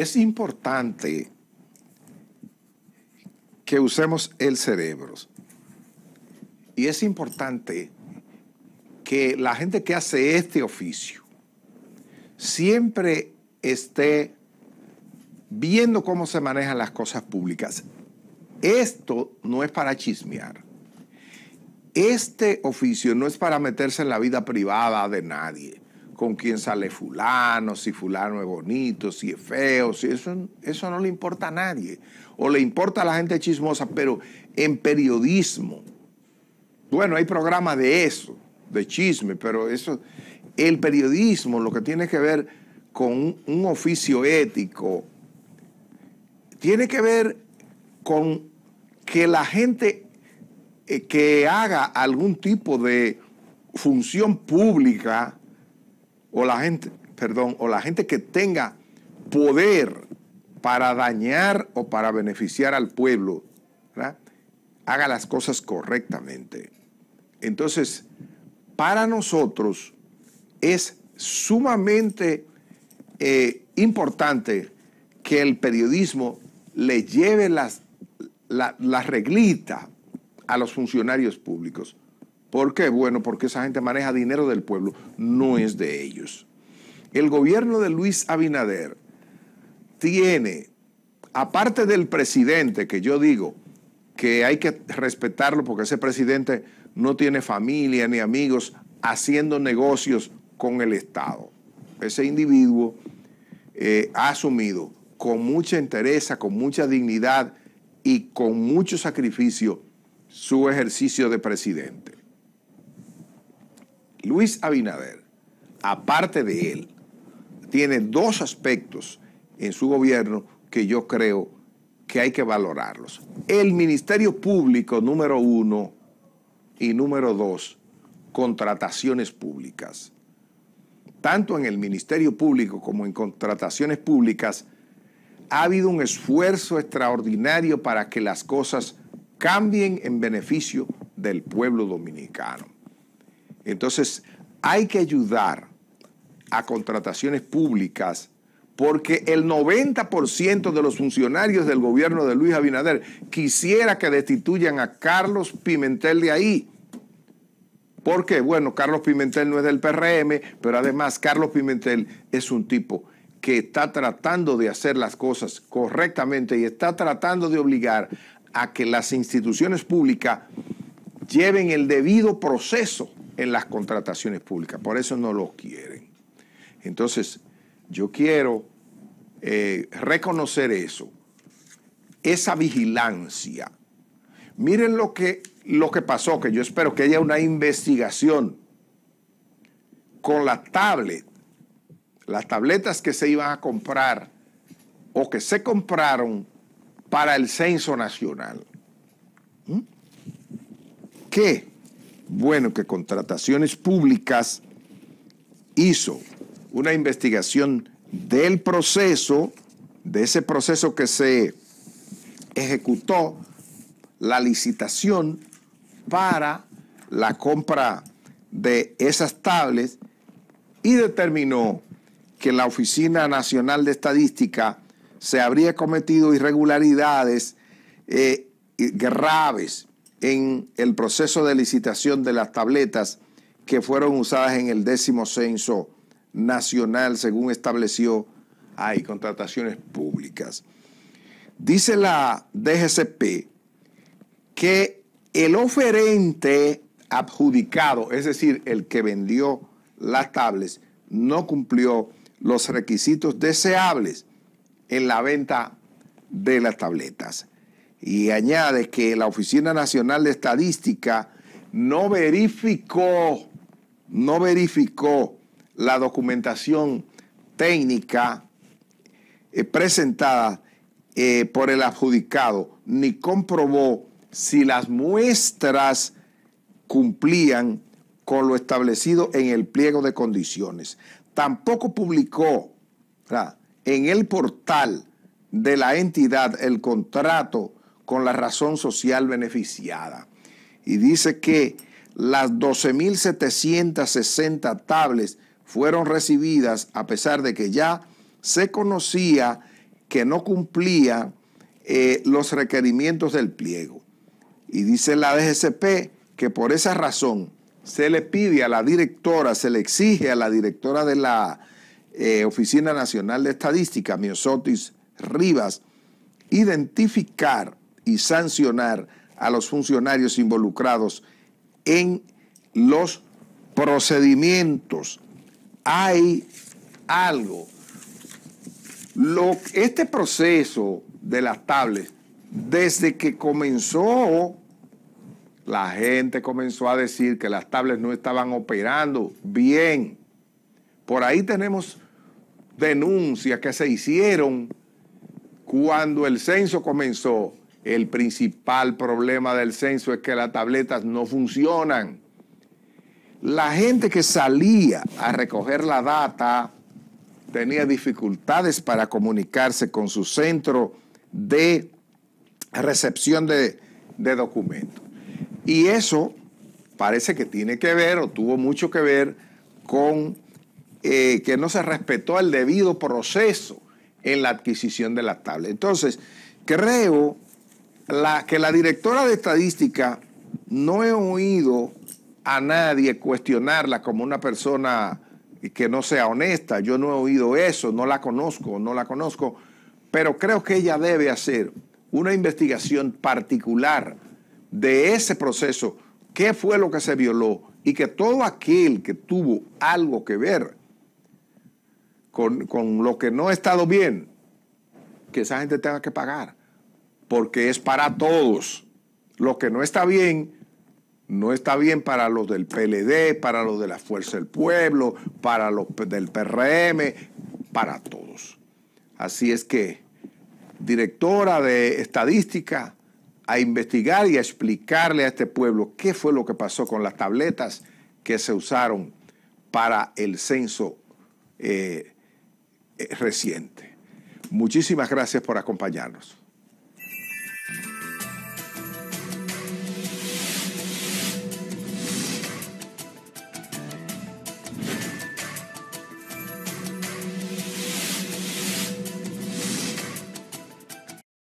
es importante que usemos el cerebro. Y es importante que la gente que hace este oficio siempre esté viendo cómo se manejan las cosas públicas. Esto no es para chismear. Este oficio no es para meterse en la vida privada de nadie con quién sale fulano, si fulano es bonito, si es feo, si eso, eso no le importa a nadie. O le importa a la gente chismosa, pero en periodismo. Bueno, hay programas de eso, de chisme, pero eso, el periodismo, lo que tiene que ver con un oficio ético, tiene que ver con que la gente eh, que haga algún tipo de función pública, o la gente, perdón, o la gente que tenga poder para dañar o para beneficiar al pueblo, haga las cosas correctamente. Entonces, para nosotros es sumamente eh, importante que el periodismo le lleve las, la, la reglita a los funcionarios públicos. ¿Por qué? Bueno, porque esa gente maneja dinero del pueblo, no es de ellos. El gobierno de Luis Abinader tiene, aparte del presidente, que yo digo que hay que respetarlo porque ese presidente no tiene familia ni amigos haciendo negocios con el Estado. Ese individuo eh, ha asumido con mucha entereza, con mucha dignidad y con mucho sacrificio su ejercicio de presidente. Luis Abinader, aparte de él, tiene dos aspectos en su gobierno que yo creo que hay que valorarlos. El Ministerio Público, número uno, y número dos, contrataciones públicas. Tanto en el Ministerio Público como en contrataciones públicas, ha habido un esfuerzo extraordinario para que las cosas cambien en beneficio del pueblo dominicano. Entonces, hay que ayudar a contrataciones públicas porque el 90% de los funcionarios del gobierno de Luis Abinader quisiera que destituyan a Carlos Pimentel de ahí. Porque, Bueno, Carlos Pimentel no es del PRM, pero además Carlos Pimentel es un tipo que está tratando de hacer las cosas correctamente y está tratando de obligar a que las instituciones públicas lleven el debido proceso en las contrataciones públicas. Por eso no lo quieren. Entonces, yo quiero eh, reconocer eso, esa vigilancia. Miren lo que, lo que pasó, que yo espero que haya una investigación con la tablet, las tabletas que se iban a comprar o que se compraron para el censo nacional. ¿Mm? ¿Qué? Bueno, que Contrataciones Públicas hizo una investigación del proceso, de ese proceso que se ejecutó la licitación para la compra de esas tablets y determinó que la Oficina Nacional de Estadística se habría cometido irregularidades eh, graves en el proceso de licitación de las tabletas que fueron usadas en el décimo censo nacional, según estableció hay contrataciones públicas. Dice la DGCP que el oferente adjudicado, es decir, el que vendió las tablets, no cumplió los requisitos deseables en la venta de las tabletas y añade que la Oficina Nacional de Estadística no verificó, no verificó la documentación técnica eh, presentada eh, por el adjudicado, ni comprobó si las muestras cumplían con lo establecido en el pliego de condiciones. Tampoco publicó en el portal de la entidad el contrato con la razón social beneficiada. Y dice que las 12.760 tablas fueron recibidas a pesar de que ya se conocía que no cumplía eh, los requerimientos del pliego. Y dice la DGCP que por esa razón se le pide a la directora, se le exige a la directora de la eh, Oficina Nacional de Estadística, Miosotis Rivas, identificar y sancionar a los funcionarios involucrados en los procedimientos. Hay algo. Lo, este proceso de las tablas, desde que comenzó, la gente comenzó a decir que las tablas no estaban operando bien. Por ahí tenemos denuncias que se hicieron cuando el censo comenzó el principal problema del censo es que las tabletas no funcionan. La gente que salía a recoger la data tenía dificultades para comunicarse con su centro de recepción de, documentos. Y eso parece que tiene que ver o tuvo mucho que ver con eh, que no se respetó el debido proceso en la adquisición de la tabletas. Entonces, creo que la directora de estadística no he oído a nadie cuestionarla como una persona que no sea honesta. Yo no he oído eso, no la conozco, no la conozco, pero creo que ella debe hacer una investigación particular de ese proceso, qué fue lo que se violó y que todo aquel que tuvo algo que ver con, con lo que no ha estado bien, que esa gente tenga que pagar porque es para todos. Lo que no está bien, no está bien para los del PLD, para los de la Fuerza del Pueblo, para los del PRM, para todos. Así es que, directora de estadística, a investigar y a explicarle a este pueblo qué fue lo que pasó con las tabletas que se usaron para el censo eh, eh, reciente. Muchísimas gracias por acompañarnos.